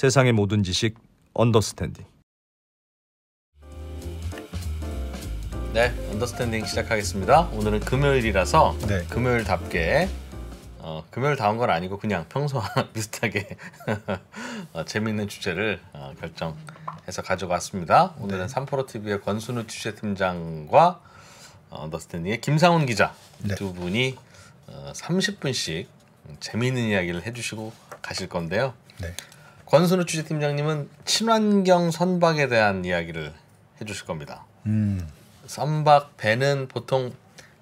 세상의 모든 지식 언더스탠딩. 네, 언더스탠딩 시작하겠습니다. 오늘은 금요일이라서 네. 금요일답게 어, 금요일 다운 건 아니고 그냥 평소와 비슷하게 어, 재미있는 주제를 어, 결정해서 가져왔습니다. 오늘은 네. 3프로 TV의 권순우 취재팀장과 언더스탠딩의 어, 김상훈 기자 네. 두 분이 30분씩 어, 재미있는 이야기를 해주시고 가실 건데요. 네. 권순우 취재팀장님은 친환경 선박에 대한 이야기를 해주실 겁니다. 음. 선박 배는 보통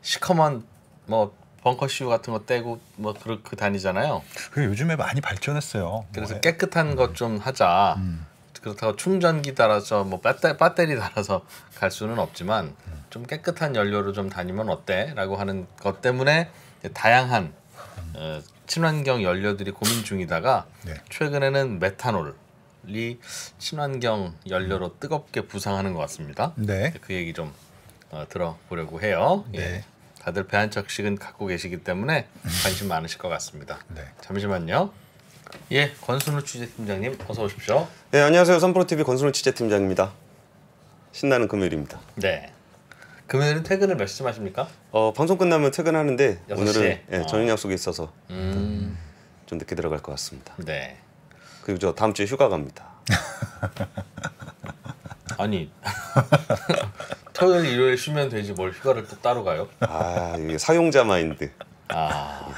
시커먼 뭐 벙커쇼 같은 거 떼고 뭐 그렇게 그 다니잖아요. 그 요즘에 많이 발전했어요. 그래서 뭐 깨끗한 것 좀 하자. 음. 그렇다고 충전기 달아서 뭐 배터, 배터리 달아서 갈 수는 없지만 좀 깨끗한 연료로 좀 다니면 어때? 라고 하는 것 때문에 다양한 음. 어, 친환경 연료들이 고민 중이다가 네. 최근에는 메탄올이 친환경 연료로 음. 뜨겁게 부상하는 것 같습니다. 네. 그 얘기 좀 어, 들어보려고 해요. 예. 네. 예. 다들 배한척식은 갖고 계시기 때문에 관심 많으실 것 같습니다. 네. 잠시만요. 예, 권순우 취재팀장님 어서 오십시오. 네, 안녕하세요. 선프로 TV 권순우 취재팀장입니다. 신나는 금요일입니다. 네. 금요일은 퇴근을 몇 시쯤 하십니까? 어 방송 끝나면 퇴근하는데 여섯 오늘은 시에? 예, 저녁 아. 약속이 있어서 음. 좀 늦게 들어갈 것 같습니다. 네. 그리고 저 다음 주에 휴가 갑니다. 아니 토요일 일요일 쉬면 되지 뭘 휴가를 또 따로 가요? 아 이게 사용자 마인드. 아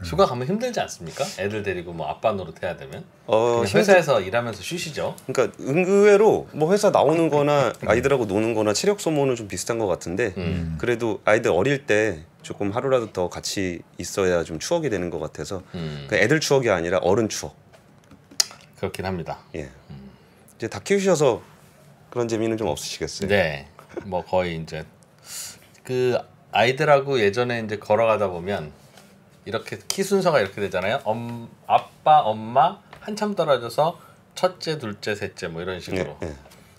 음. 휴가 가면 힘들지 않습니까? 애들 데리고 뭐 아빠 노릇 해야 되면 어, 회사에서 힘들... 일하면서 쉬시죠. 그러니까 은근외로 뭐 회사 나오는 거나 음. 아이들하고 노는 거나 체력 소모는 좀 비슷한 것 같은데 음. 그래도 아이들 어릴 때 조금 하루라도 더 같이 있어야 좀 추억이 되는 것 같아서 음. 그 애들 추억이 아니라 어른 추억 그렇긴 합니다. 예. 음. 이제 다 키우셔서 그런 재미는 좀 없으시겠어요? 네. 뭐 거의 이제 그 아이들하고 예전에 이제 걸어가다 보면 이렇게 키 순서가 이렇게 되잖아요. 엄, 아빠, 엄마 한참 떨어져서 첫째, 둘째, 셋째 뭐 이런 식으로. 네, 네.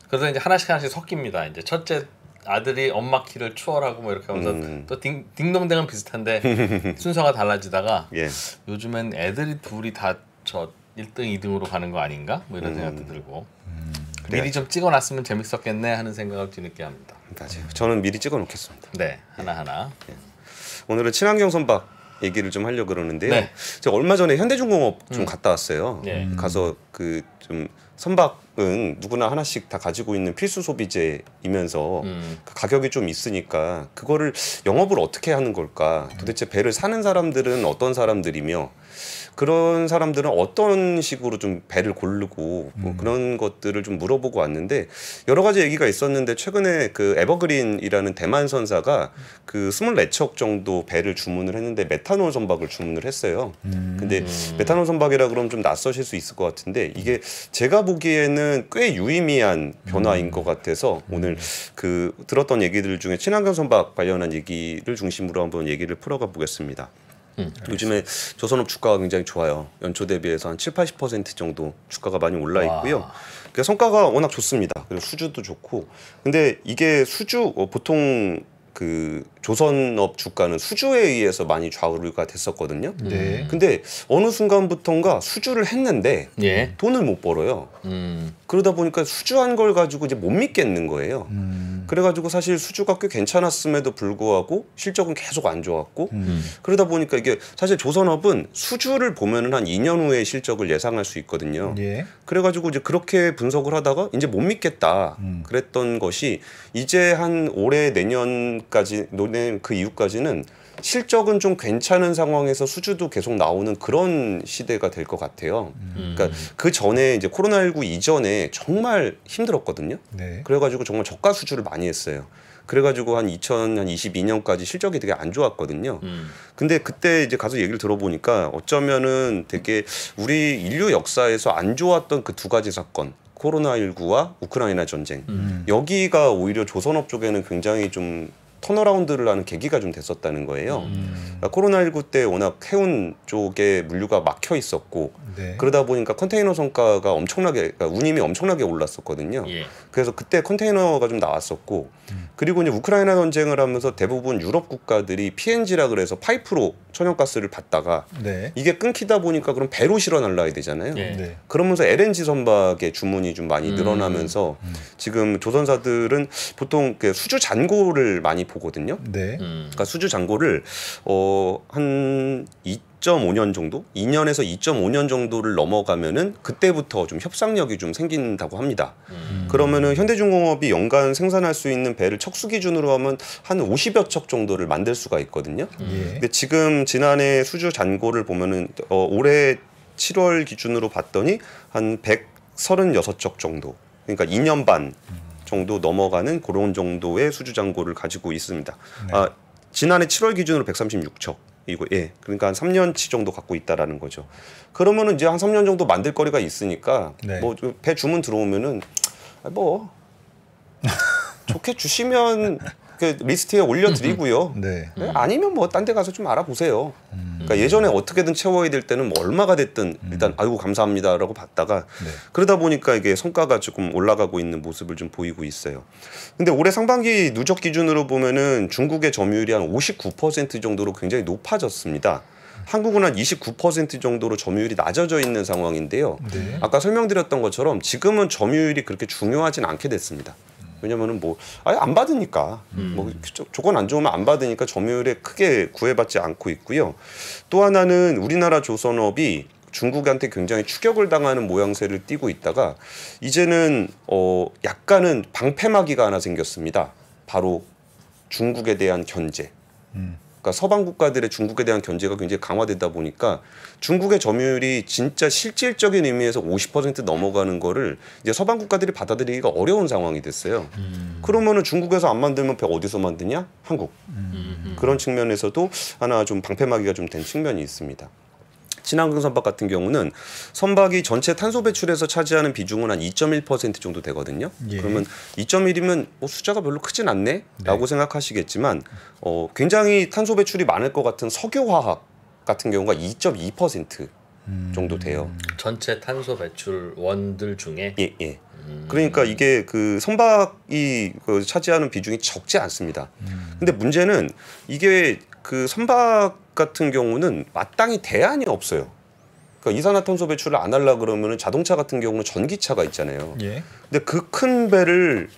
그래서 이제 하나씩 하나씩 섞입니다. 이제 첫째 아들이 엄마 키를 추월하고 뭐 이렇게 하면서 음. 또 딩, 딩동댕은 비슷한데 순서가 달라지다가 예. 요즘엔 애들이 둘이 다 저 1등, 2등으로 가는 거 아닌가? 뭐 이런 음. 생각도 들고 음. 미리 네. 좀 찍어놨으면 재밌었겠네 하는 생각을 뒤늦게 합니다. 맞아요. 저는 미리 찍어놓겠습니다. 네, 하나 하나. 예. 오늘은 친환경 선박 얘기를 좀 하려고 그러는데요. 네. 제가 얼마 전에 현대중공업 음. 좀 갔다 왔어요. 네. 음. 가서 그 좀 선박은 누구나 하나씩 다 가지고 있는 필수 소비재이면서 음. 그 가격이 좀 있으니까 그거를 영업을 어떻게 하는 걸까? 도대체 배를 사는 사람들은 어떤 사람들이며 그런 사람들은 어떤 식으로 좀 배를 고르고 뭐 음. 그런 것들을 좀 물어보고 왔는데 여러 가지 얘기가 있었는데 최근에 그 에버그린이라는 대만 선사가 그 스물네 척 정도 배를 주문을 했는데 메탄올 선박을 주문을 했어요. 음. 근데 음. 메탄올 선박이라 그러면 좀 낯서실 수 있을 것 같은데 이게 제가 보기에는 꽤 유의미한 변화인 음. 것 같아서 음. 오늘 그 들었던 얘기들 중에 친환경 선박 관련한 얘기를 중심으로 한번 얘기를 풀어가 보겠습니다. 음, 요즘에 조선업 주가가 굉장히 좋아요. 연초 대비해서 한 7, 80% 정도 주가가 많이 올라 있고요. 그 성과가 워낙 좋습니다. 그리고 수주도 좋고. 근데 이게 수주 어, 보통 그 조선업 주가는 수주에 의해서 많이 좌우가 됐었거든요. 네. 근데 어느 순간부터인가 수주를 했는데 예. 돈을 못 벌어요. 음. 그러다 보니까 수주한 걸 가지고 이제 못 믿겠는 거예요. 음. 그래가지고 사실 수주가 꽤 괜찮았음에도 불구하고 실적은 계속 안 좋았고 음. 그러다 보니까 이게 사실 조선업은 수주를 보면은 한 2년 후에 실적을 예상할 수 있거든요. 예. 그래가지고 이제 그렇게 분석을 하다가 이제 못 믿겠다 음. 그랬던 것이 이제 한 올해 내년까지 노년그 이후까지는 실적은 좀 괜찮은 상황에서 수주도 계속 나오는 그런 시대가 될 것 같아요. 그러니까 음. 그러니까 그 전에 이제 코로나19 이전에 정말 힘들었거든요. 네. 그래가지고 정말 저가 수주를 많이 했어요. 그래가지고 한 2022년까지 실적이 되게 안 좋았거든요. 음. 근데 그때 이제 가서 얘기를 들어보니까 어쩌면은 되게 우리 인류 역사에서 안 좋았던 그 두 가지 사건, 코로나19와 우크라이나 전쟁, 음. 여기가 오히려 조선업 쪽에는 굉장히 좀 턴어라운드를 하는 계기가 좀 됐었다는 거예요. 음. 그러니까 코로나19 때 워낙 해운 쪽에 물류가 막혀 있었고 네. 그러다 보니까 컨테이너 성과가 엄청나게 그러니까 운임이 엄청나게 올랐었거든요. 예. 그래서 그때 컨테이너가 좀 나왔었고 음. 그리고 이제 우크라이나 전쟁을 하면서 대부분 유럽 국가들이 PNG라 그래서 파이프로 천연가스를 받다가 네. 이게 끊기다 보니까 그럼 배로 실어 날라야 되잖아요. 예. 네. 그러면서 LNG 선박의 주문이 좀 많이 음. 늘어나면서 음. 지금 조선사들은 보통 그 수주 잔고를 많이 보거든요. 네. 음. 그러니까 수주 잔고를 어한 2.5년 정도, 2년에서 2.5년 정도를 넘어가면은 그때부터 좀 협상력이 좀 생긴다고 합니다. 음. 그러면은 현대중공업이 연간 생산할 수 있는 배를 척수 기준으로 하면 한 50여 척 정도를 만들 수가 있거든요. 음. 예. 근데 지금 지난해 수주 잔고를 보면은 어 올해 7월 기준으로 봤더니 한 136척 정도. 그러니까 2년 반 음. 정도 넘어가는 그런 정도의 수주 잔고를 가지고 있습니다. 네. 아, 지난해 7월 기준으로 136척. 이거예 그러니까 한 3년치 정도 갖고 있다라는 거죠. 그러면은 이제 한 3년 정도 만들 거리가 있으니까 네. 뭐배 주문 들어오면은 뭐 좋게 주시면 그 리스트에 올려드리고요. 음, 음. 네. 네, 아니면 뭐 딴 데 가서 좀 알아보세요. 음. 그러니까 예전에 어떻게든 채워야 될 때는 뭐 얼마가 됐든 음. 일단 아이고 감사합니다라고 봤다가 네. 그러다 보니까 이게 성과가 조금 올라가고 있는 모습을 좀 보이고 있어요. 근데 올해 상반기 누적 기준으로 보면은 중국의 점유율이 한 59% 정도로 굉장히 높아졌습니다. 한국은 한 29% 정도로 점유율이 낮아져 있는 상황인데요. 네. 아까 설명드렸던 것처럼 지금은 점유율이 그렇게 중요하진 않게 됐습니다. 왜냐면은 뭐 아예 안 받으니까 음. 뭐 조건 안 좋으면 안 받으니까 점유율에 크게 구애받지 않고 있고요. 또 하나는 우리나라 조선업이 중국한테 굉장히 추격을 당하는 모양새를 띠고 있다가 이제는 어 약간은 방패막이가 하나 생겼습니다. 바로 중국에 대한 견제. 음. 그러니까 서방 국가들의 중국에 대한 견제가 굉장히 강화되다 보니까 중국의 점유율이 진짜 실질적인 의미에서 50% 넘어가는 거를 이제 서방 국가들이 받아들이기가 어려운 상황이 됐어요. 음. 그러면은 중국에서 안 만들면 벽 어디서 만드냐? 한국. 음. 그런 측면에서도 하나 좀 방패막이가 좀 된 측면이 있습니다. 친환경 선박 같은 경우는 선박이 전체 탄소 배출에서 차지하는 비중은 한 2.1% 정도 되거든요. 예. 그러면 2.1이면 뭐 숫자가 별로 크진 않네라고 네. 생각하시겠지만 어, 굉장히 탄소 배출이 많을 것 같은 석유화학 같은 경우가 2.2% 음. 정도 돼요. 전체 탄소 배출원들 중에 예, 예. 음. 그러니까 이게 그 선박이 그 차지하는 비중이 적지 않습니다. 음. 근데 문제는 이게 그 선박 같은 경우는 마땅히 대안이 없어요. 그러니까 이산화탄소 배출을 안 하려 그러면 자동차 같은 경우는 전기차가 있잖아요. 예. 근데 그 큰 배를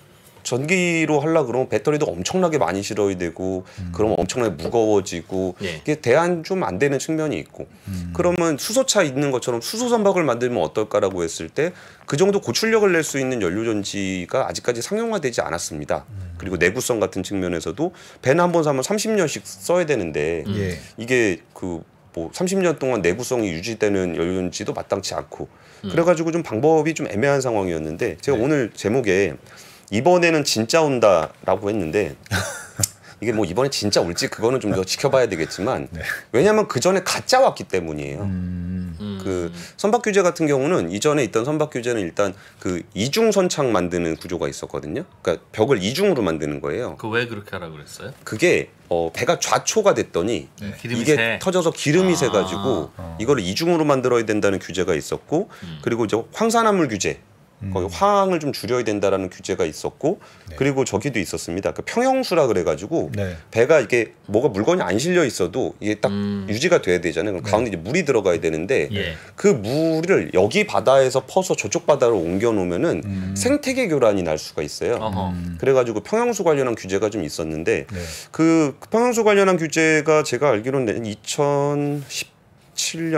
전기로 하려 그러면 배터리도 엄청나게 많이 실어야 되고 음. 그러면 엄청나게 무거워지고 예. 이게 대안 좀 안 되는 측면이 있고 음. 그러면 수소차 있는 것처럼 수소 선박을 만들면 어떨까라고 했을 때 그 정도 고출력을 낼 수 있는 연료 전지가 아직까지 상용화되지 않았습니다. 음. 그리고 내구성 같은 측면에서도 배는 한 번 사면 30년씩 써야 되는데 음. 예. 이게 그 뭐 30년 동안 내구성이 유지되는 연료인지도 마땅치 않고 음. 그래가지고 좀 방법이 좀 애매한 상황이었는데 제가 네. 오늘 제목에 이번에는 진짜 온다라고 했는데 이게 뭐 이번에 진짜 올지 그거는 좀 더 지켜봐야 되겠지만 네. 왜냐하면 그 전에 가짜 왔기 때문이에요. 음. 그 선박 규제 같은 경우는 이전에 있던 선박 규제는 일단 그 이중 선창 만드는 구조가 있었거든요. 그러니까 벽을 이중으로 만드는 거예요. 그 왜 그렇게 하라 그랬어요? 그게 어 배가 좌초가 됐더니 네. 이게 새. 터져서 기름이 아. 새가지고 어. 이거를 이중으로 만들어야 된다는 규제가 있었고 음. 그리고 이제 황산화물 규제 거기 화항을 좀 줄여야 된다라는 규제가 있었고 네. 그리고 저기도 있었습니다. 그 평형수라 그래가지고 네. 배가 이게 뭐가 물건이 안 실려 있어도 이게 딱 음. 유지가 돼야 되잖아요. 그럼 네. 가운데 이제 물이 들어가야 되는데 예. 그 물을 여기 바다에서 퍼서 저쪽 바다로 옮겨 놓으면은 음. 생태계 교란이 날 수가 있어요. 음. 그래가지고 평형수 관련한 규제가 좀 있었는데 네. 그 평형수 관련한 규제가 제가 알기로는 2017년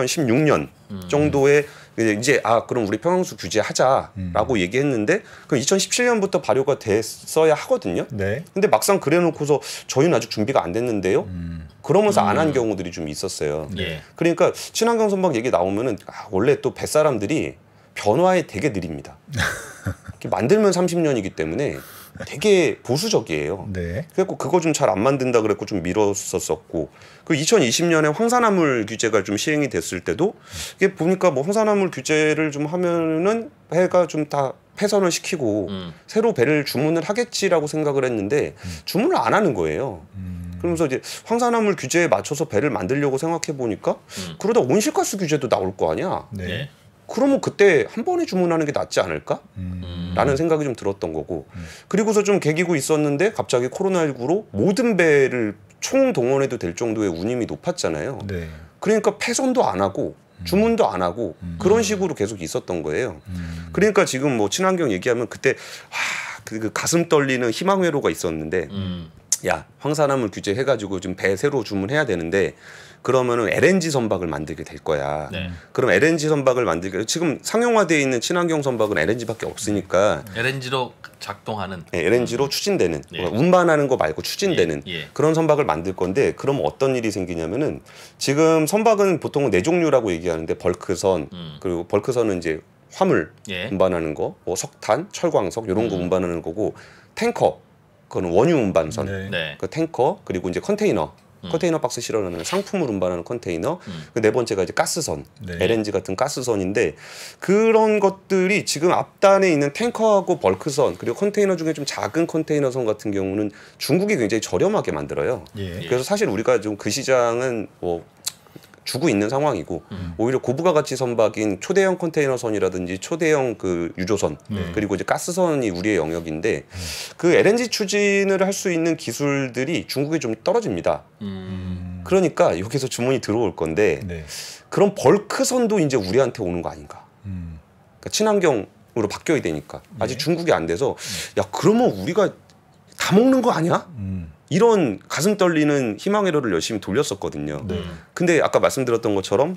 16년 음. 정도에 이제 아 그럼 우리 평형수 규제하자라고 음. 얘기했는데 그럼 2017년부터 발효가 됐어야 하거든요. 네. 근데 막상 그래놓고서 저희는 아직 준비가 안 됐는데요. 음. 그러면서 안한 음. 경우들이 좀 있었어요. 예. 그러니까 친환경 선박 얘기 나오면은 아, 원래 또 뱃사람들이 변화에 되게 느립니다. 만들면 30년이기 때문에 되게 보수적이에요. 네. 그래갖고 그거 좀 잘 안 만든다 그랬고 좀 미뤘었었고 그 2020년에 황산화물 규제가 좀 시행이 됐을 때도 이게 보니까 뭐 황산화물 규제를 좀 하면은 해가 좀 다 폐선을 시키고 음. 새로 배를 주문을 하겠지라고 생각을 했는데 음. 주문을 안 하는 거예요. 음. 그러면서 이제 황산화물 규제에 맞춰서 배를 만들려고 생각해 보니까 음. 그러다 온실가스 규제도 나올 거 아니야. 네. 네. 그러면 그때 한 번에 주문하는 게 낫지 않을까? 음. 라는 생각이 좀 들었던 거고. 음. 그리고서 좀 개기고 있었는데 갑자기 코로나19로 모든 배를 총 동원해도 될 정도의 운임이 높았잖아요. 네. 그러니까 패선도안 하고 음. 주문도 안 하고 음. 그런 식으로 계속 있었던 거예요. 음. 그러니까 지금 뭐 친환경 얘기하면 그때 하, 그, 그 가슴 떨리는 희망 회로가 있었는데 음. 야 황산암을 규제해가지고 지금 배 새로 주문해야 되는데 그러면은 LNG 선박을 만들게 될 거야. 네. 그럼 LNG 선박을 만들게 지금 상용화돼 있는 친환경 선박은 LNG밖에 없으니까 LNG로 작동하는 네, LNG로 추진되는 예. 운반하는 거 말고 추진되는 예. 예. 그런 선박을 만들 건데 그럼 어떤 일이 생기냐면은 지금 선박은 보통 네 종류라고 얘기하는데 벌크선 음. 그리고 벌크선은 이제 화물 예. 운반하는 거, 뭐 석탄, 철광석 이런 거 음. 운반하는 거고 탱커 그건 원유 운반선, 네. 그 탱커 그리고 이제 컨테이너 음. 컨테이너 박스 실어놓는 상품을 운반하는 컨테이너. 음. 그네 번째가 이제 가스선, 네. LNG 같은 가스선인데 그런 것들이 지금 앞단에 있는 탱커하고 벌크선 그리고 컨테이너 중에 좀 작은 컨테이너선 같은 경우는 중국이 굉장히 저렴하게 만들어요. 예. 그래서 사실 우리가 좀 그 시장은 뭐 주고 있는 상황이고 음. 오히려 고부가 가치 선박인 초대형 컨테이너선이라든지 초대형 그 유조선 네. 그리고 이제 가스선이 우리의 영역인데 음. 그 LNG 추진을 할 수 있는 기술들이 중국에 좀 떨어집니다. 음. 그러니까 여기서 주문이 들어올 건데 네. 그런 벌크선도 이제 우리한테 오는 거 아닌가? 음. 그러니까 친환경으로 바뀌어야 되니까 아직 네. 중국이 안 돼서 네. 야 그러면 우리가 다 먹는 거 아니야? 음. 이런 가슴 떨리는 희망의 로를 열심히 돌렸었거든요. 네. 근데 아까 말씀드렸던 것처럼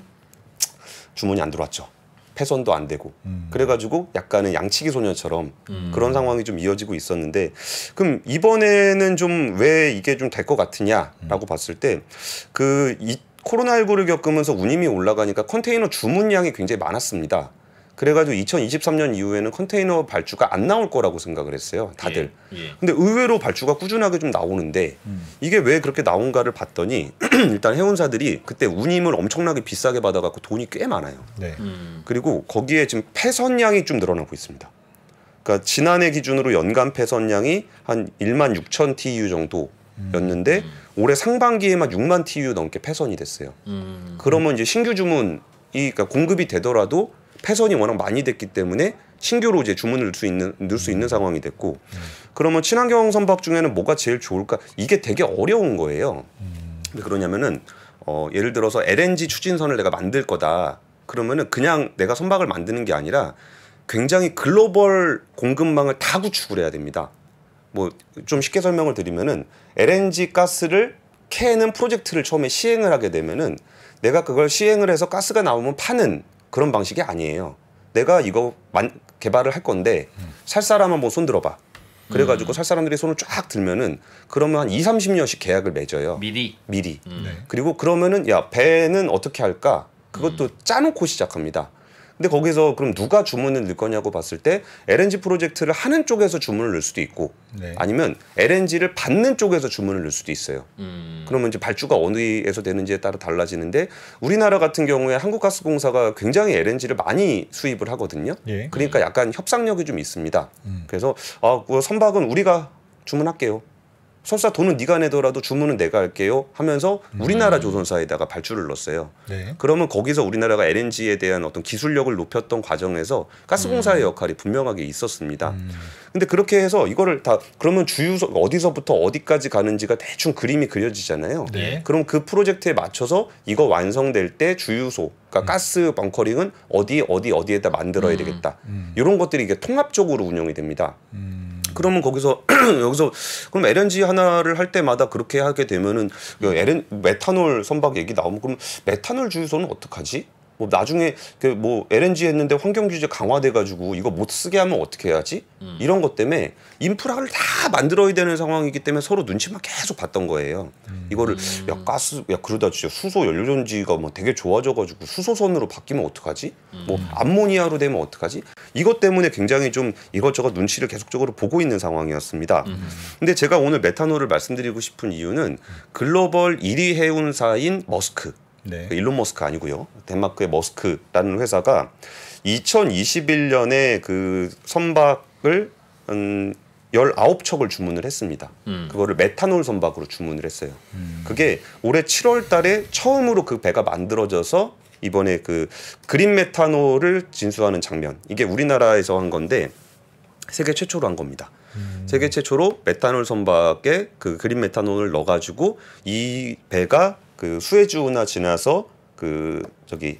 주문이 안 들어왔죠. 패선도 안 되고 음. 그래가지고 약간은 양치기 소녀처럼 음. 그런 상황이 좀 이어지고 있었는데 그럼 이번에는 좀 왜 이게 좀 될 것 같으냐라고 음. 봤을 때그이 코로나19를 겪으면서 운임이 올라가니까 컨테이너 주문량이 굉장히 많았습니다. 그래가지고 2023년 이후에는 컨테이너 발주가 안 나올 거라고 생각을 했어요. 다들. 예, 예. 근데 의외로 발주가 꾸준하게 좀 나오는데 음. 이게 왜 그렇게 나온가를 봤더니 일단 해운사들이 그때 운임을 엄청나게 비싸게 받아갖고 돈이 꽤 많아요. 네. 음. 그리고 거기에 지금 폐선량이 좀 늘어나고 있습니다. 그러니까 지난해 기준으로 연간 폐선량이 한 1만 6천 TU 정도 였는데 음. 올해 상반기에만 6만 TU 넘게 폐선이 됐어요. 음. 그러면 이제 신규 주문이 그러니까 공급이 되더라도 폐선이 워낙 많이 됐기 때문에 신규로 이제 주문을 넣을 수 있는 넣을 수 있는 상황이 됐고 음. 그러면 친환경 선박 중에는 뭐가 제일 좋을까 이게 되게 어려운 거예요. 음. 왜 그러냐면은 어, 예를 들어서 LNG 추진선을 내가 만들 거다 그러면은 그냥 내가 선박을 만드는 게 아니라 굉장히 글로벌 공급망을 다 구축을 해야 됩니다. 뭐 좀 쉽게 설명을 드리면은 LNG 가스를 캐는 프로젝트를 처음에 시행을 하게 되면은 내가 그걸 시행을 해서 가스가 나오면 파는 그런 방식이 아니에요. 내가 이거 만, 개발을 할 건데 살 사람 한번 뭐 손 들어봐. 그래가지고 음. 살 사람들이 손을 쫙 들면은 그러면 한 2, 30년씩 계약을 맺어요. 미리. 미리. 음. 그리고 그러면은 야 배는 어떻게 할까? 그것도 음. 짜놓고 시작합니다. 근데 거기서 그럼 누가 주문을 넣을 거냐고 봤을 때 LNG 프로젝트를 하는 쪽에서 주문을 넣을 수도 있고 네. 아니면 LNG를 받는 쪽에서 주문을 넣을 수도 있어요. 음. 그러면 이제 발주가 어디에서 되는지에 따라 달라지는데 우리나라 같은 경우에 한국가스공사가 굉장히 LNG를 많이 수입을 하거든요. 예. 그러니까 약간 협상력이 좀 있습니다. 음. 그래서 아, 그 선박은 우리가 주문할게요. 설사 돈은 네가 내더라도 주문은 내가 할게요 하면서 음. 우리나라 조선사에다가 발주를 넣었어요. 네. 그러면 거기서 우리나라가 LNG에 대한 어떤 기술력을 높였던 과정에서 가스공사의 음. 역할이 분명하게 있었습니다. 음. 근데 그렇게 해서 이거를 다 그러면 주유소 어디서부터 어디까지 가는지가 대충 그림이 그려지잖아요. 네. 그럼 그 프로젝트에 맞춰서 이거 완성될 때 주유소 그러니까 음. 가스 벙커링은 어디 어디 어디에다 만들어야 음. 되겠다. 음. 이런 것들이 이게 통합적으로 운영이 됩니다. 음. 그러면 거기서 여기서 그럼 LNG 하나를 할 때마다 그렇게 하게 되면은 LN, 그 메탄올 선박 얘기 나오면 그럼 메탄올 주유소는 어떡하지? 뭐 나중에 그 뭐 LNG 했는데 환경 규제 강화돼 가지고 이거 못 쓰게 하면 어떻게 해야지? 음. 이런 것 때문에 인프라를 다 만들어야 되는 상황이기 때문에 서로 눈치만 계속 봤던 거예요. 음. 이거를 야 가스 야 그러다 진짜 수소 연료전지가 뭐 되게 좋아져 가지고 수소선으로 바뀌면 어떡하지? 뭐 음. 뭐 암모니아로 되면 어떡하지? 이것 때문에 굉장히 좀 이것저것 눈치를 계속적으로 보고 있는 상황이었습니다. 음. 근데 제가 오늘 메탄올을 말씀드리고 싶은 이유는 글로벌 1위 해운사인 머스크 네. 그 일론 머스크 아니고요. 덴마크의 머스크라는 회사가 2021년에 그 선박을 음, 19척을 주문을 했습니다. 음. 그거를 메탄올 선박으로 주문을 했어요. 음. 그게 올해 7월 달에 처음으로 그 배가 만들어져서 이번에 그 그린 메탄올을 진수하는 장면. 이게 우리나라에서 한 건데 세계 최초로 한 겁니다. 음. 세계 최초로 메탄올 선박에 그 그린 메탄올을 넣어가지고 이 배가 그수에즈운하 지나서 그 저기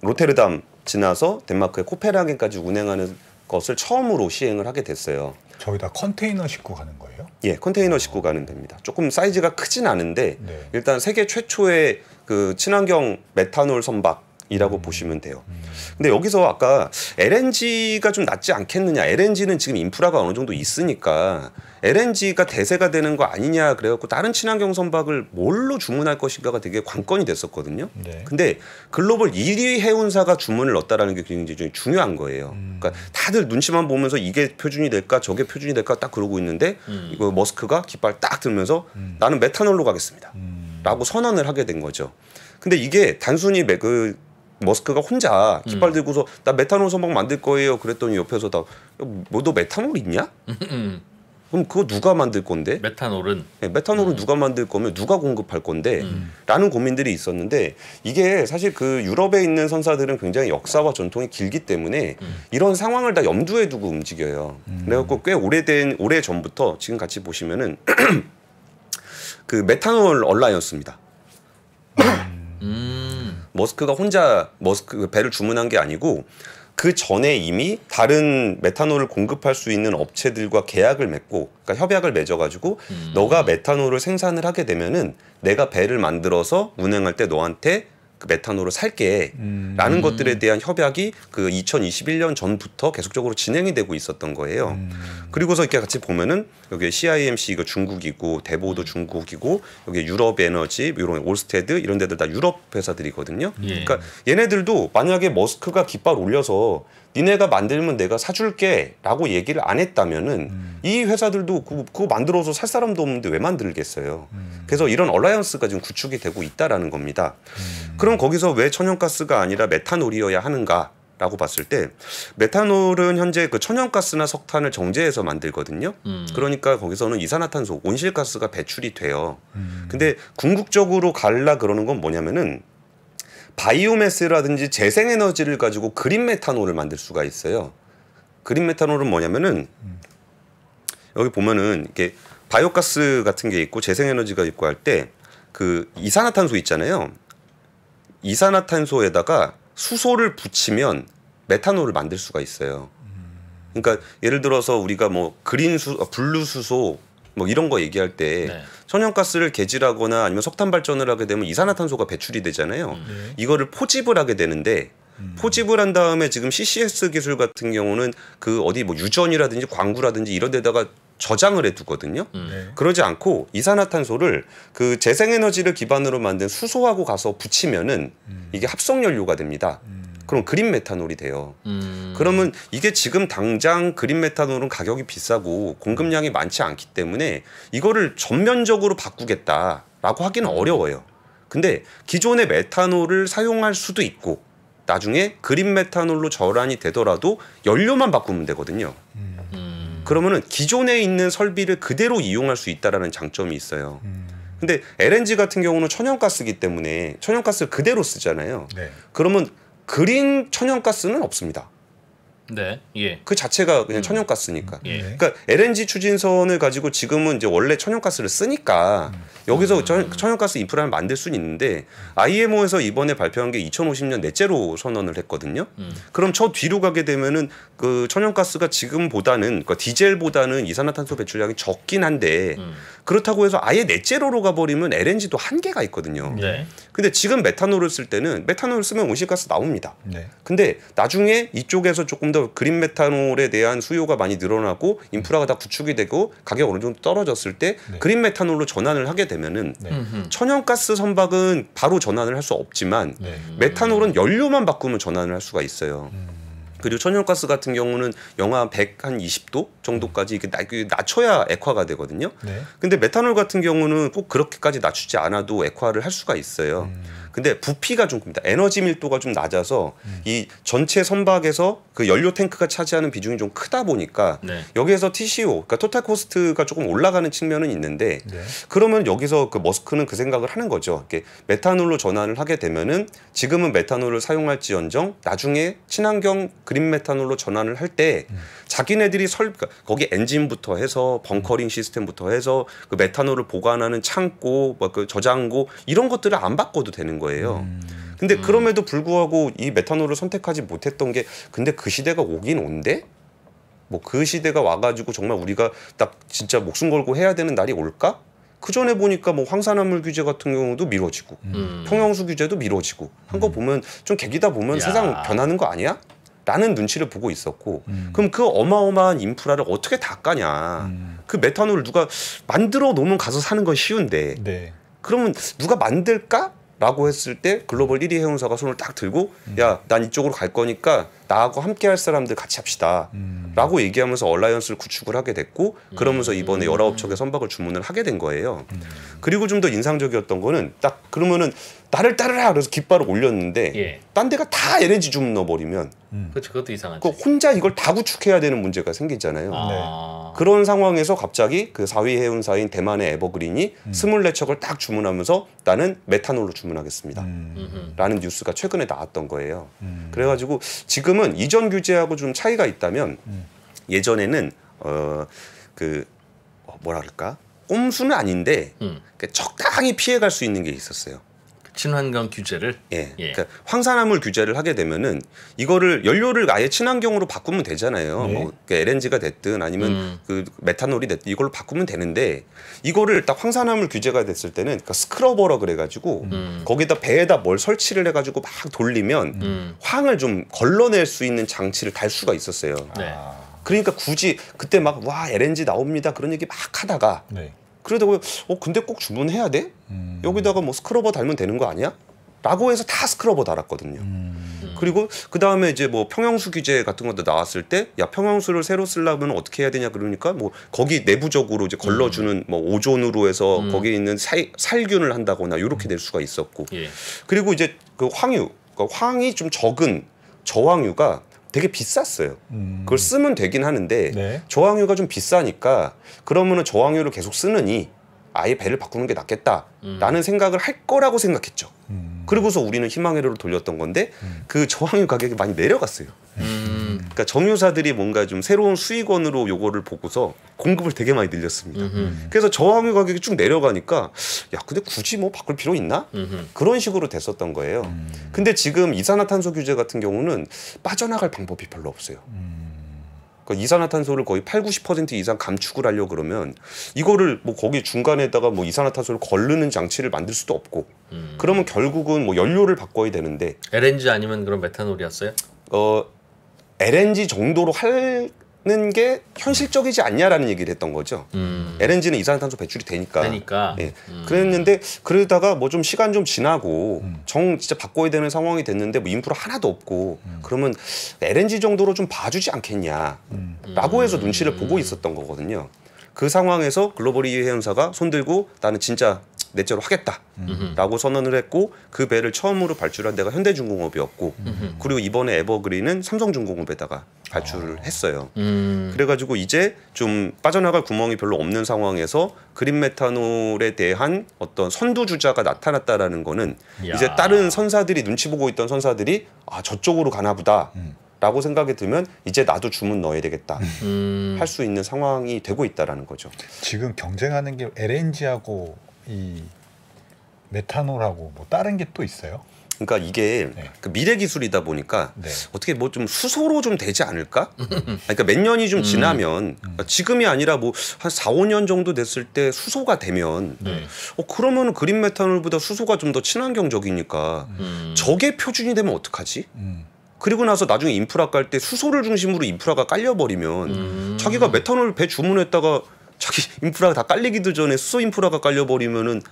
로테르담 지나서 덴마크의 코펜하겐까지 운행하는 것을 처음으로 시행을 하게 됐어요. 저희 다 컨테이너 싣고 가는 거예요? 예, 컨테이너 싣고 어. 가는 겁니다. 조금 사이즈가 크진 않은데 네. 일단 세계 최초의 그 친환경 메탄올 선박 이라고 보시면 돼요. 근데 여기서 아까 LNG가 좀 낫지 않겠느냐. LNG는 지금 인프라가 어느 정도 있으니까 LNG가 대세가 되는 거 아니냐 그래갖고 다른 친환경 선박을 뭘로 주문할 것인가가 되게 관건이 됐었거든요. 네. 근데 글로벌 1위 해운사가 주문을 넣었다라는 게 굉장히 중요한 거예요. 음. 그러니까 다들 눈치만 보면서 이게 표준이 될까 저게 표준이 될까 딱 그러고 있는데 음. 이거 머스크가 깃발 딱 들면서 음. 나는 메탄올로 가겠습니다. 음. 라고 선언을 하게 된 거죠. 근데 이게 단순히 그 머스크가 혼자 깃발 음. 들고서 나 메탄올 선박 만들 거예요. 그랬더니 옆에서 다뭐도 메탄올 있냐? 음. 그럼 그거 누가 만들 건데? 메탄올은 네, 메탄올은 음. 누가 만들 거면 누가 공급할 건데? 음. 라는 고민들이 있었는데 이게 사실 그 유럽에 있는 선사들은 굉장히 역사와 전통이 길기 때문에 음. 이런 상황을 다 염두에 두고 움직여요. 음. 그래갖고 꽤 오래된 오래 전부터 지금 같이 보시면은 그 메탄올 얼라이언스입니다. 머스크가 혼자 머스크 배를 주문한 게 아니고 그 전에 이미 다른 메탄올을 공급할 수 있는 업체들과 계약을 맺고 그러니까 협약을 맺어가지고 음. 너가 메탄올을 생산을 하게 되면은 내가 배를 만들어서 운행할 때 너한테 그메탄으로 살게라는 음. 것들에 대한 협약이 그 2021년 전부터 계속적으로 진행이 되고 있었던 거예요. 음. 그리고서 이렇게 같이 보면은 여기 CIMC 이거 중국이고 대보도 중국이고 여기 유럽 에너지 이런 올스테드 이런 데들 다 유럽 회사들이거든요. 예. 그러니까 얘네들도 만약에 머스크가 깃발 올려서 니네가 만들면 내가 사줄게 라고 얘기를 안 했다면은 음. 이 회사들도 그거, 그거, 만들어서 살 사람도 없는데 왜 만들겠어요. 음. 그래서 이런 얼라이언스가 지금 구축이 되고 있다라는 겁니다. 음. 그럼 거기서 왜 천연가스가 아니라 메탄올이어야 하는가? 라고 봤을 때 메탄올은 현재 그 천연가스나 석탄을 정제해서 만들거든요. 음. 그러니까 거기서는 이산화탄소, 온실가스가 배출이 돼요. 음. 근데 궁극적으로 갈라 그러는 건 뭐냐면은 바이오매스라든지 재생에너지를 가지고 그린 메탄올을 만들 수가 있어요. 그린 메탄올은 뭐냐면은 여기 보면은 이게 바이오가스 같은 게 있고 재생에너지가 있고 할 때 그 이산화탄소 있잖아요. 이산화탄소에다가 수소를 붙이면 메탄올을 만들 수가 있어요. 그러니까 예를 들어서 우리가 뭐 그린 수, 어, 블루 수소 뭐 이런 거 얘기할 때 네. 천연가스를 개질하거나 아니면 석탄 발전을 하게 되면 이산화탄소가 배출이 되잖아요. 음. 네. 이거를 포집을 하게 되는데 음. 포집을 한 다음에 지금 CCS 기술 같은 경우는 그 어디 뭐 유전이라든지 광구라든지 이런 데다가 저장을 해두거든요. 음. 네. 그러지 않고 이산화탄소를 그 재생에너지를 기반으로 만든 수소하고 가서 붙이면은 음. 이게 합성연료가 됩니다. 음. 그럼 그린 메탄올이 돼요. 음. 그러면 이게 지금 당장 그린 메탄올은 가격이 비싸고 공급량이 많지 않기 때문에 이거를 전면적으로 바꾸겠다라고 하기는 음. 어려워요. 근데 기존의 메탄올을 사용할 수도 있고 나중에 그린 메탄올로 절환이 되더라도 연료만 바꾸면 되거든요. 음. 그러면은 기존에 있는 설비를 그대로 이용할 수 있다라는 장점이 있어요. 음. 근데 LNG 같은 경우는 천연가스기 때문에 천연가스를 그대로 쓰잖아요. 네. 그러면 그린 천연가스는 없습니다. 네. 예. 그 자체가 그냥 음. 천연가스니까. 예. 그러니까 LNG 추진선을 가지고 지금은 이제 원래 천연가스를 쓰니까 음. 여기서 음. 천, 천연가스 인프라를 만들 수는 있는데 IMO에서 이번에 발표한 게 2050년 넷째로 선언을 했거든요. 음. 그럼 저 뒤로 가게 되면은 그 천연가스가 지금보다는 그러니까 디젤보다는 이산화탄소 배출량이 적긴 한데 음. 그렇다고 해서 아예 넷째로로 가버리면 LNG도 한계가 있거든요. 네. 근데 지금 메탄올을 쓸 때는 메탄올을 쓰면 온실가스 나옵니다. 네. 근데 나중에 이쪽에서 조금 더 그린 메탄올에 대한 수요가 많이 늘어나고 인프라가 다 구축이 되고 가격 어느 정도 떨어졌을 때 네. 그린 메탄올로 전환을 하게 되면은 네. 천연가스 선박은 바로 전환을 할 수 없지만 네. 메탄올은 연료만 바꾸면 전환을 할 수가 있어요. 음. 그리고 천연가스 같은 경우는 영하 120도 정도까지 이렇게 낮춰야 액화가 되거든요. 네. 근데 메탄올 같은 경우는 꼭 그렇게까지 낮추지 않아도 액화를 할 수가 있어요. 음. 근데 부피가 좀 큽니다. 에너지 밀도가 좀 낮아서 음. 이 전체 선박에서 그 연료 탱크가 차지하는 비중이 좀 크다 보니까 네. 여기에서 TCO, 그러니까 토탈 코스트가 조금 올라가는 측면은 있는데 네. 그러면 여기서 그 머스크는 그 생각을 하는 거죠. 이렇게 메탄올로 전환을 하게 되면은 지금은 메탄올을 사용할지언정 나중에 친환경 그린 메탄올로 전환을 할때 음. 자기네들이 설 그러니까 거기 엔진부터 해서 벙커링 시스템부터 해서 그 메탄올을 보관하는 창고 뭐 그 저장고 이런 것들을 안 바꿔도 되는 거예요. 음. 근데 음. 그럼에도 불구하고 이 메탄올을 선택하지 못했던 게 근데 그 시대가 오긴 온데 뭐 그 시대가 와가지고 정말 우리가 딱 진짜 목숨 걸고 해야 되는 날이 올까? 그 전에 보니까 뭐 황산화물 규제 같은 경우도 미뤄지고 음. 평형수 규제도 미뤄지고 한거 음. 보면 좀 계기다 보면 야. 세상 변하는 거 아니야? 라는 눈치를 보고 있었고 음. 그럼 그 어마어마한 인프라를 어떻게 닦아냐 음. 그 메탄올 누가 만들어 놓으면 가서 사는 건 쉬운데 네. 그러면 누가 만들까? 라고 했을 때 글로벌 1위 해운사가 손을 딱 들고 음. 야난 이쪽으로 갈 거니까 나하고 함께 할 사람들 같이 합시다. 음. 라고 얘기하면서 얼라이언스를 구축을 하게 됐고 그러면서 이번에 음. 열아홉 척의 선박을 주문을 하게 된 거예요. 음. 그리고 좀 더 인상적이었던 거는 딱 그러면은 나를 따르라 그래서 깃발을 올렸는데 예. 딴 데가 다 l n 지 주문 넣어버리면 음. 그렇 그것도 이상하죠. 그 혼자 이걸 다 구축해야 되는 문제가 생기잖아요. 아. 네. 그런 상황에서 갑자기 그 4위 해운사인 대만의 에버그린이 음. 24척을 딱 주문하면서 나는 메탄올로 주문하겠습니다. 음. 라는 뉴스가 최근에 나왔던 거예요. 음. 그래가지고 지금은 지금은 이전 규제하고 좀 차이가 있다면 음. 예전에는 어그 어, 뭐라 그럴까 꼼수는 아닌데 음. 그 적당히 피해갈 수 있는 게 있었어요. 친환경 규제를 예. 예. 그러니까 황산화물 규제를 하게 되면은 이거를 연료를 아예 친환경으로 바꾸면 되잖아요. 예. 뭐 LNG가 그러니까 됐든 아니면 음. 그 메탄올이 됐든 이걸로 바꾸면 되는데 이거를 딱 황산화물 규제가 됐을 때는 그러니까 스크러버라 그래가지고 음. 거기다 배에다 뭘 설치를 해가지고 막 돌리면 음. 황을 좀 걸러낼 수 있는 장치를 달 수가 있었어요. 네. 그러니까 굳이 그때 막 와 LNG 나옵니다 그런 얘기 막 하다가 네. 그러다 보면 어 근데 꼭 주문해야 돼? 음. 여기다가 뭐 스크러버 달면 되는 거 아니야? 라고 해서 다 스크러버 달았거든요. 음. 그리고 그 다음에 이제 뭐 평형수 규제 같은 것도 나왔을 때 야 평형수를 새로 쓰려면 어떻게 해야 되냐 그러니까 뭐 거기 내부적으로 이제 걸러주는 음. 뭐 오존으로 해서 음. 거기에 있는 살, 살균을 한다거나 이렇게 될 수가 있었고 예. 그리고 이제 그 황유 그러니까 황이 좀 적은 저황유가 되게 비쌌어요. 음. 그걸 쓰면 되긴 하는데 네. 저항유가 좀 비싸니까 그러면은 저항유를 계속 쓰느니 아예 배를 바꾸는 게 낫겠다라는 음. 생각을 할 거라고 생각했죠. 음. 그러고서 우리는 희망회로를 돌렸던 건데 음. 그 저항유 가격이 많이 내려갔어요. 음. 그러니까 정유사들이 뭔가 좀 새로운 수익원으로 요거를 보고서 공급을 되게 많이 늘렸습니다. 음흠. 그래서 저항유 가격이 쭉 내려가니까 야 근데 굳이 뭐 바꿀 필요 있나? 음흠. 그런 식으로 됐었던 거예요. 음. 근데 지금 이산화탄소 규제 같은 경우는 빠져나갈 방법이 별로 없어요. 음. 그러니까 이산화탄소를 거의 8, 90% 이상 감축을 하려 그러면 이거를 뭐 거기 중간에다가 뭐 이산화탄소를 걸르는 장치를 만들 수도 없고 음. 그러면 결국은 뭐 연료를 바꿔야 되는데 LNG 아니면 그런 메탄올이었어요? 어 LNG 정도로 하는 게 현실적이지 않냐라는 얘기를 했던 거죠. 음. LNG는 이산탄소 화 배출이 되니까. 되니까. 예. 음. 그랬는데 그러다가 뭐 좀 시간 좀 지나고 음. 정 진짜 바꿔야 되는 상황이 됐는데 뭐 인프라 하나도 없고 음. 그러면 LNG 정도로 좀 봐주지 않겠냐라고 음. 해서 눈치를 보고 있었던 거거든요. 그 상황에서 글로벌 이해 회원사가 손들고 나는 진짜 넷째로 하겠다라고 선언을 했고 그 배를 처음으로 발주한 데가 현대중공업이었고 그리고 이번에 에버그린은 삼성중공업에다가 발주를 아. 했어요. 음. 그래가지고 이제 좀 빠져나갈 구멍이 별로 없는 상황에서 그린 메탄올에 대한 어떤 선두 주자가 나타났다라는 거는 야. 이제 다른 선사들이 눈치 보고 있던 선사들이 아 저쪽으로 가나 보다. 음. 라고 생각이 들면 이제 나도 주문 넣어야 되겠다 음. 음. 할수 있는 상황이 되고 있다라는 거죠. 지금 경쟁하는 게 LNG하고 이 메탄올하고 뭐 다른 게 또 있어요? 그러니까 이게 네. 그 미래 기술이다 보니까 네. 어떻게 뭐 좀 수소로 좀 되지 않을까? 그러니까 몇 년이 좀 음. 지나면 음. 그러니까 지금이 아니라 뭐 한 4, 5년 정도 됐을 때 수소가 되면 네. 어 그러면 그린 메탄올보다 수소가 좀 더 친환경적이니까 음. 저게 표준이 되면 어떡하지? 음. 그리고 나서 나중에 인프라 깔 때 수소를 중심으로 인프라가 깔려버리면 음. 자기가 메탄올 배 주문했다가 자기 인프라가 다 깔리기도 전에 수소 인프라가 깔려버리면은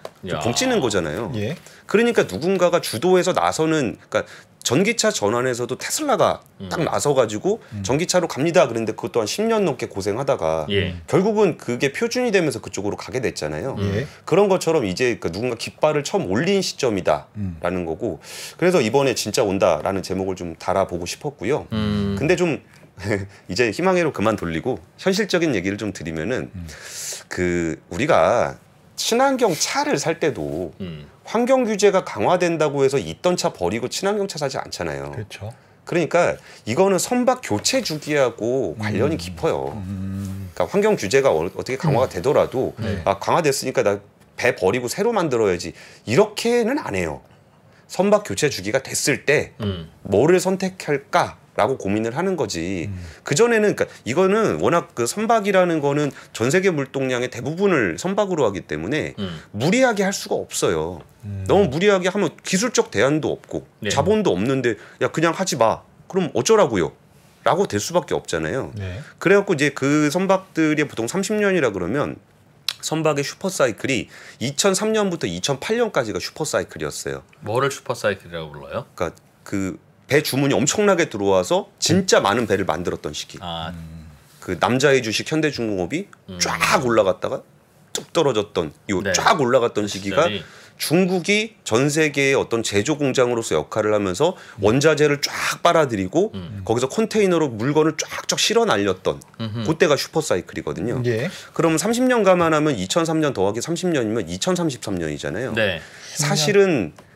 벙찌는 거잖아요. 예. 그러니까 누군가가 주도해서 나서는 그러니까 전기차 전환에서도 테슬라가 음. 딱 나서가지고 음. 전기차로 갑니다. 그런데 그것도 한 10년 넘게 고생하다가 예. 결국은 그게 표준이 되면서 그쪽으로 가게 됐잖아요. 예. 그런 것처럼 이제 그러니까 누군가 깃발을 처음 올린 시점이다라는 음. 거고 그래서 이번에 진짜 온다라는 제목을 좀 달아보고 싶었고요. 음. 근데 좀 이제 희망회로 그만 돌리고 현실적인 얘기를 좀 드리면은 음. 그 우리가 친환경 차를 살 때도 음. 환경 규제가 강화된다고 해서 있던 차 버리고 친환경 차 사지 않잖아요. 그렇죠. 그러니까 이거는 선박 교체 주기하고 음. 관련이 음. 깊어요. 그러니까 환경 규제가 어, 떻게 강화가 음. 되더라도 네. 아 강화됐으니까 나 배 버리고 새로 만들어야지 이렇게는 안 해요. 선박 교체 주기가 됐을 때 음. 뭐를 선택할까? 라고 고민을 하는 거지. 음. 그전에는, 그러니까 이거는 워낙 그 선박이라는 거는 전 세계 물동량의 대부분을 선박으로 하기 때문에 음. 무리하게 할 수가 없어요. 음. 너무 무리하게 하면 기술적 대안도 없고 네. 자본도 없는데 야, 그냥 하지 마. 그럼 어쩌라고요? 라고 될 수밖에 없잖아요. 네. 그래갖고 이제 그 선박들이 보통 30년이라 그러면 선박의 슈퍼사이클이 2003년부터 2008년까지가 슈퍼사이클이었어요. 뭐를 슈퍼사이클이라고 불러요? 그러니까 그배 주문이 엄청나게 들어와서 진짜 네. 많은 배를 만들었던 시기. 아. 그 남자의 주식 현대중공업이 음. 쫙 올라갔다가 뚝 떨어졌던 요쫙 네. 올라갔던 그 시기가 시절이. 중국이 전 세계의 어떤 제조 공장으로서 역할을 하면서 음. 원자재를 쫙 빨아들이고 음. 거기서 컨테이너로 물건을 쫙쫙 실어 날렸던 음흠. 그때가 슈퍼사이클이거든요. 예. 그럼 30년 감안하면 2003년 더하기 30년이면 2033년이잖아요. 네. 사실은 1 0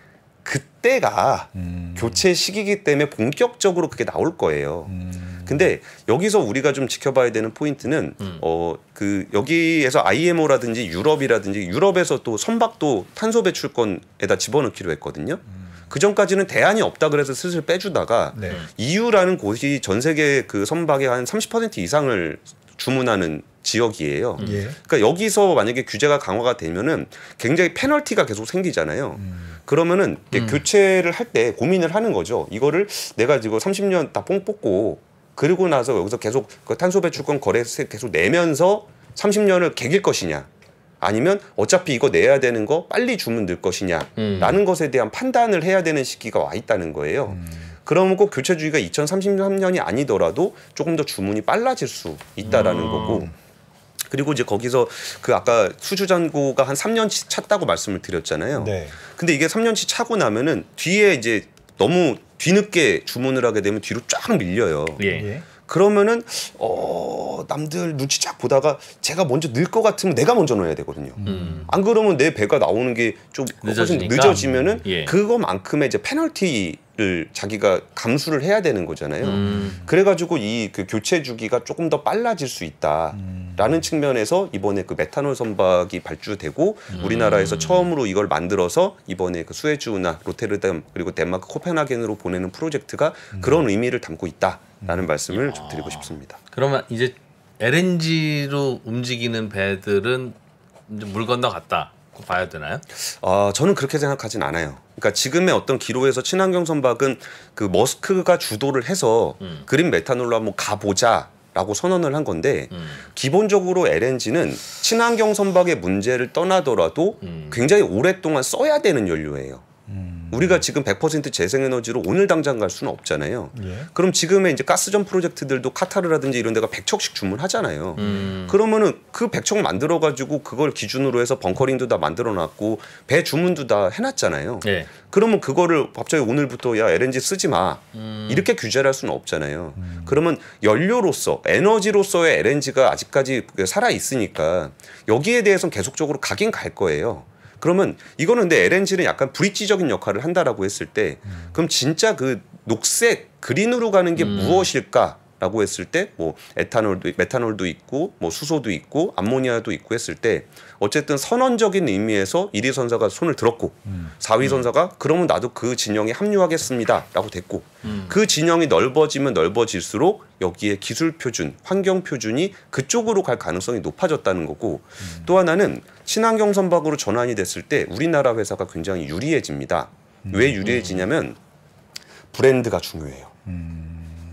그때가 음. 교체 시기이기 때문에 본격적으로 그게 나올 거예요. 음. 근데 여기서 우리가 좀 지켜봐야 되는 포인트는 음. 어그 여기에서 IMO라든지 유럽이라든지 유럽에서 또 선박도 탄소 배출권에다 집어넣기로 했거든요. 음. 그 전까지는 대안이 없다 그래서 슬슬 빼주다가 네. EU라는 곳이 전 세계 그 선박의 한 30% 이상을 주문하는 지역이에요. 음. 예. 그러니까 여기서 만약에 규제가 강화가 되면은 굉장히 페널티가 계속 생기잖아요. 음. 그러면은 음. 교체를 할 때 고민을 하는 거죠. 이거를 내가 지금 30년 다 뽕 뽑고 그리고 나서 여기서 계속 그 탄소 배출권 거래세 계속 내면서 30년을 개길 것이냐. 아니면 어차피 이거 내야 되는 거 빨리 주문 늘 것이냐라는 음. 것에 대한 판단을 해야 되는 시기가 와 있다는 거예요. 음. 그러면 꼭 교체주의가 2033년이 아니더라도 조금 더 주문이 빨라질 수 있다라는 음. 거고 그리고 이제 거기서 그 아까 수주잔고가 한 3년치 찼다고 말씀을 드렸잖아요. 네. 근데 이게 3년치 차고 나면은 뒤에 이제 너무 뒤늦게 주문을 하게 되면 뒤로 쫙 밀려요. 예. 예. 그러면은 어 남들 눈치 쫙 보다가 제가 먼저 늘 것 같으면 내가 먼저 넣어야 되거든요. 음. 안 그러면 내 배가 나오는 게좀 음, 늦어지면은 예. 그거만큼의 이제 페널티를 자기가 감수를 해야 되는 거잖아요. 음. 그래가지고 이그 교체 주기가 조금 더 빨라질 수 있다라는 음. 측면에서 이번에 그 메탄올 선박이 발주되고 음. 우리나라에서 처음으로 이걸 만들어서 이번에 그 수에즈우나 로테르담 그리고 덴마크 코펜하겐으로 보내는 프로젝트가 음. 그런 의미를 담고 있다. 라는 말씀을 좀 드리고 싶습니다. 그러면 이제 LNG로 움직이는 배들은 물 건너갔다. 봐야 되나요? 어, 저는 그렇게 생각하진 않아요. 그러니까 지금의 어떤 기로에서 친환경 선박은 그 머스크가 주도를 해서 음. 그린 메탄올로 한번 가보자. 라고 선언을 한 건데 음. 기본적으로 LNG는 친환경 선박의 문제를 떠나더라도 음. 굉장히 오랫동안 써야 되는 연료예요. 음. 우리가 지금 100% 재생에너지로 오늘 당장 갈 수는 없잖아요. 예. 그럼 지금의 이제 가스전 프로젝트들도 카타르라든지 이런 데가 100척씩 주문하잖아요. 음. 그러면은 그 100척 만들어 가지고 그걸 기준으로 해서 벙커링도 다 만들어 놨고 배 주문도 다 해놨잖아요. 예. 그러면 그거를 갑자기 오늘부터 야 LNG 쓰지 마 음. 이렇게 규제를 할 수는 없잖아요. 음. 그러면 연료로서 에너지로서의 LNG가 아직까지 살아 있으니까 여기에 대해서는 계속적으로 가긴 갈 거예요. 그러면 이거는 근데 LNG는 약간 브릿지적인 역할을 한다라고 했을 때 음. 그럼 진짜 그 녹색 그린으로 가는 게 음. 무엇일까? 라고 했을 때 뭐 에탄올도 메탄올도 있고 뭐 수소도 있고 암모니아도 있고 했을 때 어쨌든 선언적인 의미에서 1위 선사가 손을 들었고 음. 4위 음. 선사가 그러면 나도 그 진영에 합류하겠습니다라고 됐고 음. 그 진영이 넓어지면 넓어질수록 여기에 기술 표준, 환경 표준이 그쪽으로 갈 가능성이 높아졌다는 거고 음. 또 하나는 친환경 선박으로 전환이 됐을 때 우리나라 회사가 굉장히 유리해집니다. 왜 음. 유리해지냐면 브랜드가 중요해요. 음.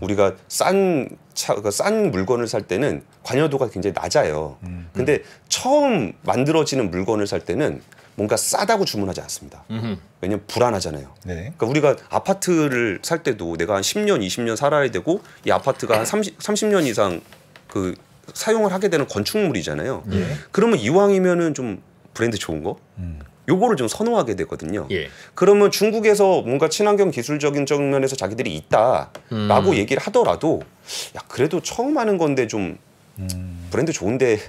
우리가 싼 차, 그 싼 물건을 살 때는 관여도가 굉장히 낮아요. 음, 음. 근데 처음 만들어지는 물건을 살 때는 뭔가 싸다고 주문하지 않습니다. 음흠. 왜냐면 불안하잖아요. 네. 그러니까 우리가 아파트를 살 때도 내가 한 10년, 20년 살아야 되고 이 아파트가 한 30, 30년 이상 그 사용을 하게 되는 건축물이잖아요. 예. 그러면 이왕이면은 좀 브랜드 좋은 거, 음. 요거를 좀 선호하게 되거든요. 예. 그러면 중국에서 뭔가 친환경 기술적인 측면에서 자기들이 있다라고 음. 얘기를 하더라도 야 그래도 처음 하는 건데 좀 음. 브랜드 좋은데를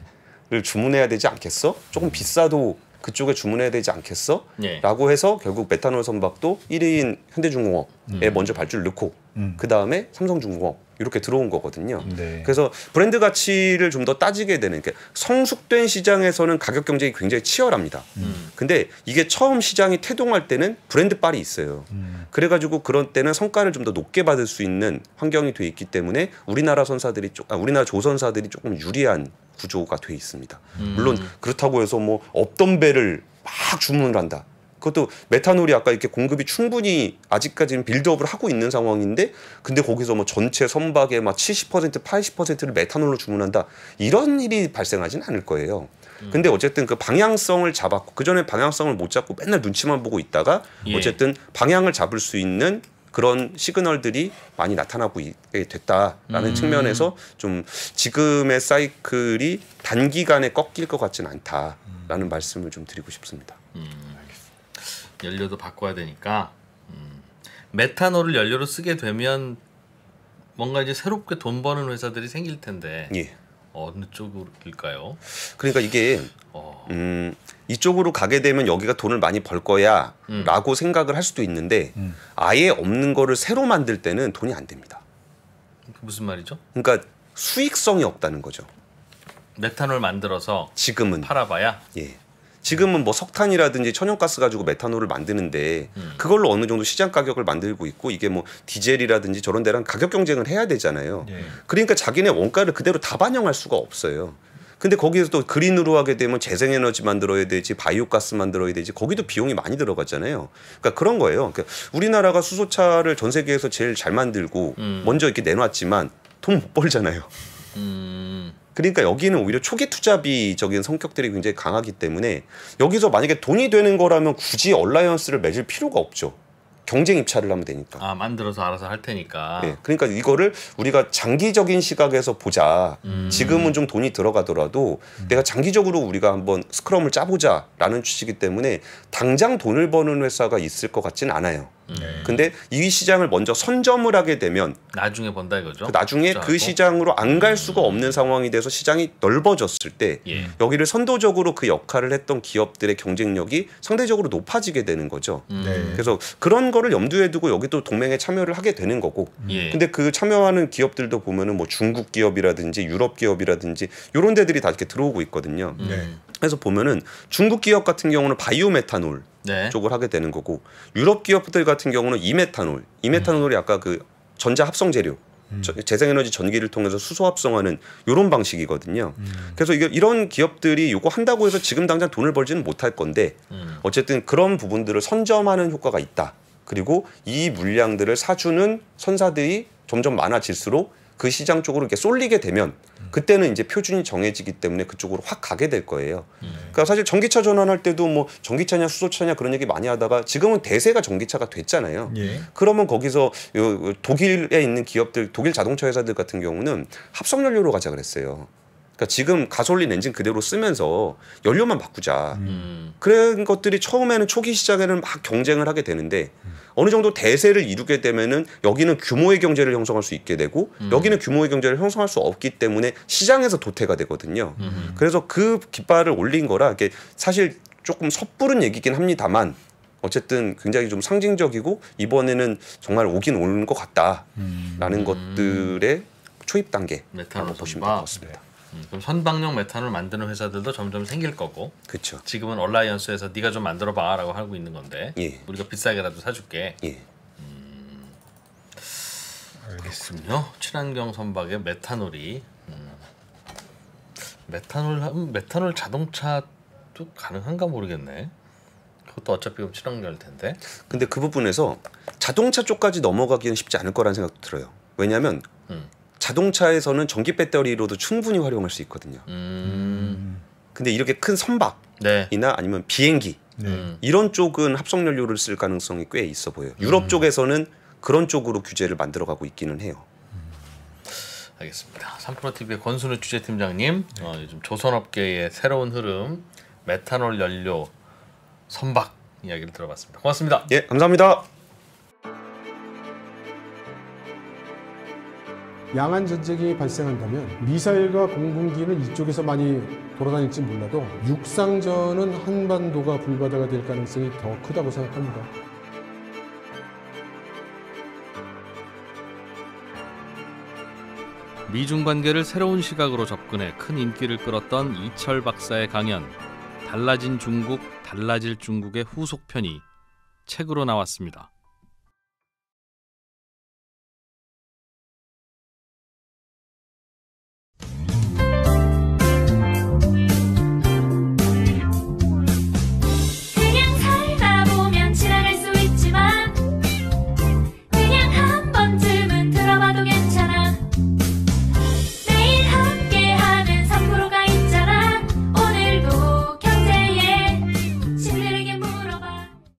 주문해야 되지 않겠어? 조금 음. 비싸도 그쪽에 주문해야 되지 않겠어? 예. 라고 해서 결국 메탄올 선박도 1위인 현대중공업에 음. 먼저 발주를 넣고 음. 그 다음에 삼성중공업 이렇게 들어온 거거든요. 네. 그래서 브랜드 가치를 좀 더 따지게 되는 그러니까 성숙된 시장에서는 가격 경쟁이 굉장히 치열합니다. 음. 근데 이게 처음 시장이 태동할 때는 브랜드 빨이 있어요. 음. 그래가지고 그런 때는 성과를 좀 더 높게 받을 수 있는 환경이 돼 있기 때문에 우리나라 선사들이 아, 우리나라 조선사들이 조금 유리한 구조가 돼 있습니다. 음. 물론 그렇다고 해서 뭐 없던 배를 막 주문을 한다. 그것도 메탄올이 아까 이렇게 공급이 충분히 아직까지는 빌드업을 하고 있는 상황인데 근데 거기서 뭐 전체 선박의 막70% 80%를 메탄올로 주문한다 이런 일이 발생하지는 않을 거예요. 음. 근데 어쨌든 그 방향성을 잡았고 그 전에 방향성을 못 잡고 맨날 눈치만 보고 있다가 예. 어쨌든 방향을 잡을 수 있는 그런 시그널들이 많이 나타나고 있게 됐다라는 음. 측면에서 좀 지금의 사이클이 단기간에 꺾일 것 같지는 않다라는 음. 말씀을 좀 드리고 싶습니다. 음. 연료도 바꿔야 되니까 음, 메탄올을 연료로 쓰게 되면 뭔가 이제 새롭게 돈 버는 회사들이 생길 텐데 예. 어느 쪽일까요? 그러니까 이게 어. 음, 이쪽으로 가게 되면 여기가 돈을 많이 벌 거야라고 음. 생각을 할 수도 있는데 음. 아예 없는 거를 새로 만들 때는 돈이 안 됩니다. 무슨 말이죠? 그러니까 수익성이 없다는 거죠. 메탄올 만들어서 지금은 팔아봐야. 예. 지금은 뭐 석탄이라든지 천연가스 가지고 메탄올을 만드는데 음. 그걸로 어느 정도 시장 가격을 만들고 있고 이게 뭐 디젤이라든지 저런 데랑 가격 경쟁을 해야 되잖아요. 예. 그러니까 자기네 원가를 그대로 다 반영할 수가 없어요. 근데 거기에서 또 그린으로 하게 되면 재생에너지 만들어야 되지 바이오 가스 만들어야 되지 거기도 비용이 많이 들어가잖아요. 그러니까 그런 거예요. 그러니까 우리나라가 수소차를 전 세계에서 제일 잘 만들고 음. 먼저 이렇게 내놨지만 돈 못 벌잖아요. 음. 그러니까 여기는 오히려 초기 투자비적인 성격들이 굉장히 강하기 때문에 여기서 만약에 돈이 되는 거라면 굳이 얼라이언스를 맺을 필요가 없죠. 경쟁 입찰을 하면 되니까. 아 만들어서 알아서 할 테니까. 네, 그러니까 이거를 우리가 장기적인 시각에서 보자. 음. 지금은 좀 돈이 들어가더라도 음. 내가 장기적으로 우리가 한번 스크럼을 짜보자라는 취지이기 때문에 당장 돈을 버는 회사가 있을 것 같진 않아요. 음. 근데 이 시장을 먼저 선점을 하게 되면 나중에 번다 이거죠. 그 나중에 그 어. 시장으로 안 갈 수가 음. 없는 상황이 돼서 시장이 넓어졌을 때 예. 여기를 선도적으로 그 역할을 했던 기업들의 경쟁력이 상대적으로 높아지게 되는 거죠. 음. 네. 그래서 그런 거를 염두에 두고 여기도 동맹에 참여를 하게 되는 거고. 예. 근데 그 참여하는 기업들도 보면은 뭐 중국 기업이라든지 유럽 기업이라든지 이런 데들이 다 이렇게 들어오고 있거든요. 음. 네. 그래서 보면은 중국 기업 같은 경우는 바이오 메탄올 네. 쪽을 하게 되는 거고 유럽 기업들 같은 경우는 이메탄올, 이메탄올이 아까 그 전자 합성 재료 음. 재생에너지 전기를 통해서 수소 합성하는 이런 방식이거든요. 음. 그래서 이게 이런 기업들이 요거 한다고 해서 지금 당장 돈을 벌지는 못할 건데 음. 어쨌든 그런 부분들을 선점하는 효과가 있다. 그리고 이 물량들을 사주는 선사들이 점점 많아질수록 그 시장 쪽으로 이렇게 쏠리게 되면 그때는 이제 표준이 정해지기 때문에 그쪽으로 확 가게 될 거예요. 그러니까 사실 전기차 전환할 때도 뭐 전기차냐 수소차냐 그런 얘기 많이 하다가 지금은 대세가 전기차가 됐잖아요. 예. 그러면 거기서 독일에 있는 기업들 독일 자동차 회사들 같은 경우는 합성 연료로 가자 그랬어요. 그러니까 지금 가솔린 엔진 그대로 쓰면서 연료만 바꾸자. 음. 그런 것들이 처음에는 초기 시작에는 막 경쟁을 하게 되는데 음. 어느 정도 대세를 이루게 되면은 여기는 규모의 경제를 형성할 수 있게 되고 음. 여기는 규모의 경제를 형성할 수 없기 때문에 시장에서 도태가 되거든요. 음. 그래서 그 깃발을 올린 거라 이게 사실 조금 섣부른 얘기긴 합니다만 어쨌든 굉장히 좀 상징적이고 이번에는 정말 오긴 오는 것 같다라는 음. 것들의 초입 단계라고 보시면 될것 같습니다. 네. 음, 그럼 선방용 메탄을 만드는 회사들도 점점 생길 거고. 그렇죠. 지금은 얼라이언스에서 네가 좀 만들어 봐라고 하고 있는 건데. 예. 우리가 비싸게라도 사줄게. 예. 음, 알겠습니다 친환경 선박에 메탄올이 음, 메탄올 음, 메탄올 자동차도 가능한가 모르겠네. 그것도 어차피 친환경일 텐데. 근데 그 부분에서 자동차 쪽까지 넘어가기는 쉽지 않을 거라는 생각도 들어요. 왜냐하면 음. 자동차에서는 전기 배터리로도 충분히 활용할 수 있거든요. 음. 근데 이렇게 큰 선박이나 네. 아니면 비행기 네. 이런 쪽은 합성 연료를 쓸 가능성이 꽤 있어 보여요. 음. 유럽 음. 쪽에서는 그런 쪽으로 규제를 만들어 가고 있기는 해요. 음. 알겠습니다. 삼프로TV의 권순우 취재팀장님, 네. 어, 요즘 조선업계의 새로운 흐름 메탄올 연료 선박 이야기를 들어봤습니다. 고맙습니다. 예, 감사합니다. 양안 전쟁이 발생한다면 미사일과 공군기는 이쪽에서 많이 돌아다닐지 몰라도 육상전은 한반도가 불바다가 될 가능성이 더 크다고 생각합니다. 미중 관계를 새로운 시각으로 접근해 큰 인기를 끌었던 이철 박사의 강연 달라진 중국, 달라질 중국의 후속편이 책으로 나왔습니다.